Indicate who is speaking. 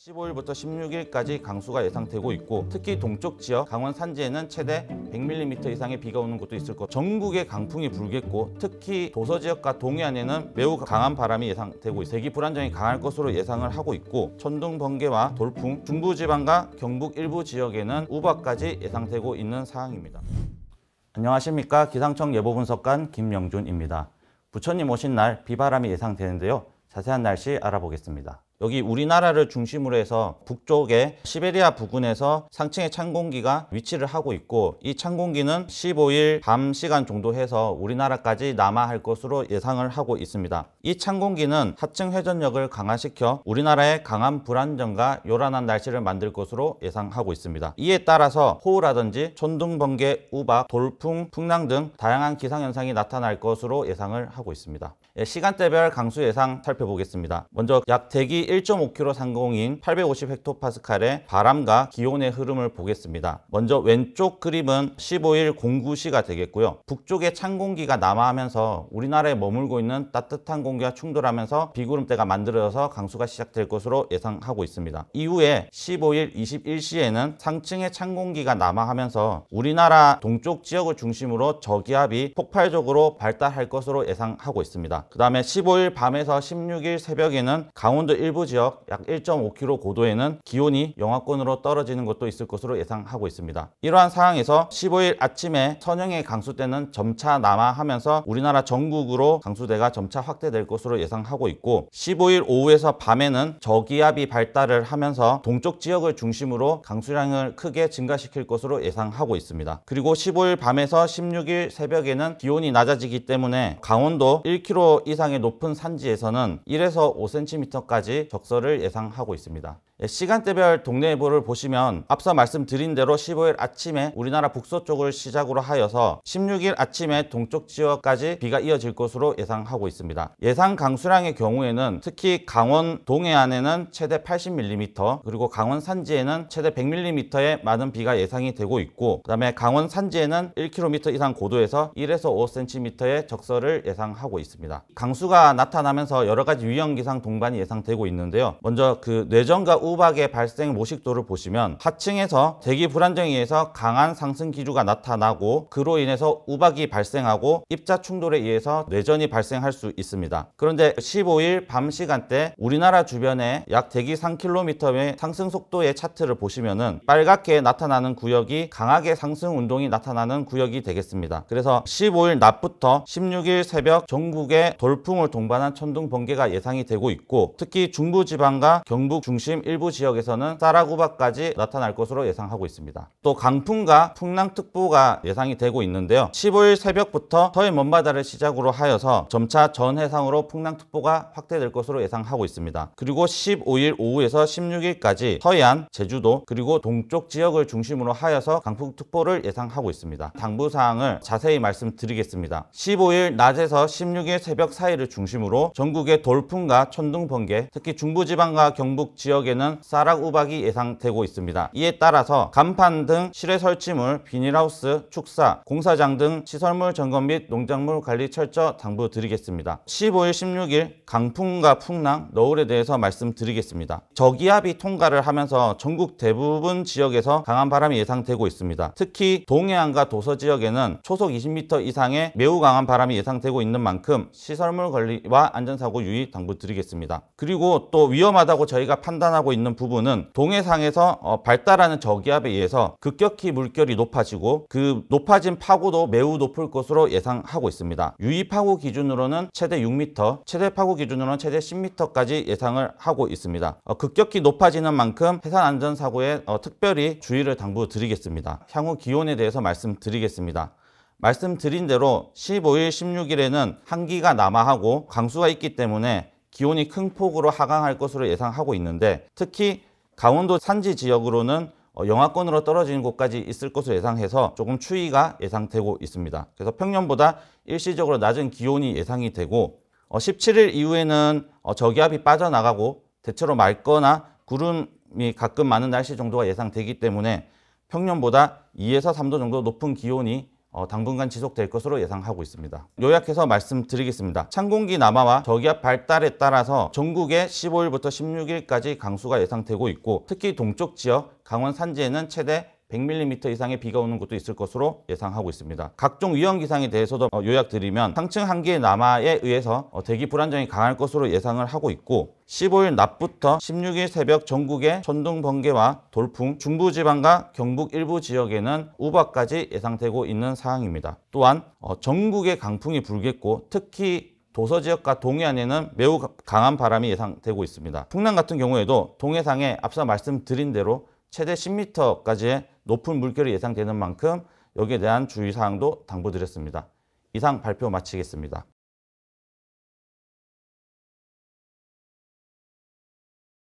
Speaker 1: 15일부터 16일까지 강수가 예상되고 있고 특히 동쪽 지역 강원 산지에는 최대 100mm 이상의 비가 오는 곳도 있을 것 전국에 강풍이 불겠고 특히 도서 지역과 동해안에는 매우 강한 바람이 예상되고 있어 대기 불안정이 강할 것으로 예상을 하고 있고 천둥 번개와 돌풍 중부지방과 경북 일부 지역에는 우박까지 예상되고 있는 상황입니다. 안녕하십니까 기상청 예보분석관 김명준입니다. 부처님 오신 날 비바람이 예상되는데요. 자세한 날씨 알아보겠습니다. 여기 우리나라를 중심으로 해서 북쪽의 시베리아 부근에서 상층의 찬 공기가 위치를 하고 있고 이 찬 공기는 15일 밤 시간 정도 해서 우리나라까지 남하할 것으로 예상을 하고 있습니다. 이 찬 공기는 하층 회전력을 강화시켜 우리나라의 강한 불안정과 요란한 날씨를 만들 것으로 예상하고 있습니다. 이에 따라서 호우라든지 천둥, 번개, 우박, 돌풍, 풍랑 등 다양한 기상현상이 나타날 것으로 예상을 하고 있습니다. 예, 시간대별 강수 예상 살펴보겠습니다. 먼저 약 대기 1.5km 상공인 850헥토파스칼의 바람과 기온의 흐름을 보겠습니다. 먼저 왼쪽 그림은 15일 공구시가 되겠고요. 북쪽에 찬 공기가 남하하면서 우리나라에 머물고 있는 따뜻한 공기와 충돌하면서 비구름대가 만들어져서 강수가 시작될 것으로 예상하고 있습니다. 이후에 15일 21시에는 상층의 찬 공기가 남하하면서 우리나라 동쪽 지역을 중심으로 저기압이 폭발적으로 발달할 것으로 예상하고 있습니다. 그 다음에 15일 밤에서 16일 새벽에는 강원도 일부 일부 지역 약 1.5km 고도에는 기온이 영하권으로 떨어지는 것도 있을 것으로 예상하고 있습니다. 이러한 상황에서 15일 아침에 선형의 강수대는 점차 남하하면서 우리나라 전국으로 강수대가 점차 확대될 것으로 예상하고 있고 15일 오후에서 밤에는 저기압이 발달을 하면서 동쪽 지역을 중심으로 강수량을 크게 증가시킬 것으로 예상하고 있습니다. 그리고 15일 밤에서 16일 새벽에는 기온이 낮아지기 때문에 강원도 1km 이상의 높은 산지에서는 1에서 5cm까지 적설을 예상하고 있습니다. 예, 시간대별 동네일보를 보시면 앞서 말씀드린 대로 15일 아침에 우리나라 북서쪽을 시작으로 하여서 16일 아침에 동쪽 지역까지 비가 이어질 것으로 예상하고 있습니다. 예상 강수량의 경우에는 특히 강원 동해안에는 최대 80mm 그리고 강원 산지에는 최대 100mm의 많은 비가 예상이 되고 있고 그 다음에 강원 산지에는 1km 이상 고도에서 1에서 5cm의 적설을 예상하고 있습니다. 강수가 나타나면서 여러 가지 위험기상 동반이 예상되고 있는데요. 먼저 그 뇌전과 우 우박의 발생 모식도를 보시면 하층에서 대기 불안정에 의해서 강한 상승 기류가 나타나고 그로 인해서 우박이 발생하고 입자 충돌에 의해서 뇌전이 발생할 수 있습니다. 그런데 15일 밤 시간대 우리나라 주변에 약 대기 3km의 상승 속도의 차트를 보시면은 빨갛게 나타나는 구역이 강하게 상승 운동이 나타나는 구역이 되겠습니다. 그래서 15일 낮부터 16일 새벽 전국에 돌풍을 동반한 천둥 번개가 예상이 되고 있고 특히 중부지방과 경북 중심 일부 일부 지역에서는 사라구바까지 나타날 것으로 예상하고 있습니다. 또 강풍과 풍랑특보가 예상이 되고 있는데요. 15일 새벽부터 서해 먼바다를 시작으로 하여서 점차 전 해상으로 풍랑특보가 확대될 것으로 예상하고 있습니다. 그리고 15일 오후에서 16일까지 서해안, 제주도 그리고 동쪽 지역을 중심으로 하여서 강풍특보를 예상하고 있습니다. 당부사항을 자세히 말씀드리겠습니다. 15일 낮에서 16일 새벽 사이를 중심으로 전국의 돌풍과 천둥 번개, 특히 중부지방과 경북 지역에는 경는 싸락 우박이 예상되고 있습니다. 이에 따라서 간판 등 실외 설치물, 비닐하우스, 축사, 공사장 등 시설물 점검 및 농작물 관리 철저 당부드리겠습니다. 15일, 16일 강풍과 풍랑, 너울에 대해서 말씀드리겠습니다. 저기압이 통과를 하면서 전국 대부분 지역에서 강한 바람이 예상되고 있습니다. 특히 동해안과 도서 지역에는 초속 20m 이상의 매우 강한 바람이 예상되고 있는 만큼 시설물 관리와 안전사고 유의 당부드리겠습니다. 그리고 또 위험하다고 저희가 판단하고 하고 있는 부분은 동해상에서 어, 발달하는 저기압에 의해서 급격히 물결이 높아지고 그 높아진 파고도 매우 높을 것으로 예상하고 있습니다. 유입 파고 기준으로는 최대 6m, 최대 파고 기준으로는 최대 10m까지 예상을 하고 있습니다. 어, 급격히 높아지는 만큼 해산 안전 사고에 어, 특별히 주의를 당부드리겠습니다. 향후 기온에 대해서 말씀드리겠습니다. 말씀드린 대로 15일, 16일에는 한기가 남아하고 강수가 있기 때문에 기온이 큰 폭으로 하강할 것으로 예상하고 있는데 특히 강원도 산지 지역으로는 어, 영하권으로 떨어지는 곳까지 있을 것으로 예상해서 조금 추위가 예상되고 있습니다. 그래서 평년보다 일시적으로 낮은 기온이 예상이 되고 17일 어, 이후에는 어, 저기압이 빠져나가고 대체로 맑거나 구름이 가끔 많은 날씨 정도가 예상되기 때문에 평년보다 2에서 3도 정도 높은 기온이 어, 당분간 지속될 것으로 예상하고 있습니다. 요약해서 말씀드리겠습니다. 찬공기 남하와 저기압 발달에 따라서 전국에 15일부터 16일까지 강수가 예상되고 있고 특히 동쪽 지역 강원 산지에는 최대 100mm 이상의 비가 오는 곳도 있을 것으로 예상하고 있습니다. 각종 위험 기상에 대해서도 어, 요약드리면 상층 한기의 남하에 의해서 어, 대기 불안정이 강할 것으로 예상을 하고 있고 15일 낮부터 16일 새벽 전국에 천둥 번개와 돌풍, 중부지방과 경북 일부 지역에는 우박까지 예상되고 있는 상황입니다. 또한 어, 전국에 강풍이 불겠고 특히 도서 지역과 동해안에는 매우 강한 바람이 예상되고 있습니다. 풍랑 같은 경우에도 동해상에 앞서 말씀드린 대로 최대 10m까지의 높은 물결이 예상되는 만큼 여기에 대한 주의사항도 당부드렸습니다. 이상 발표 마치겠습니다.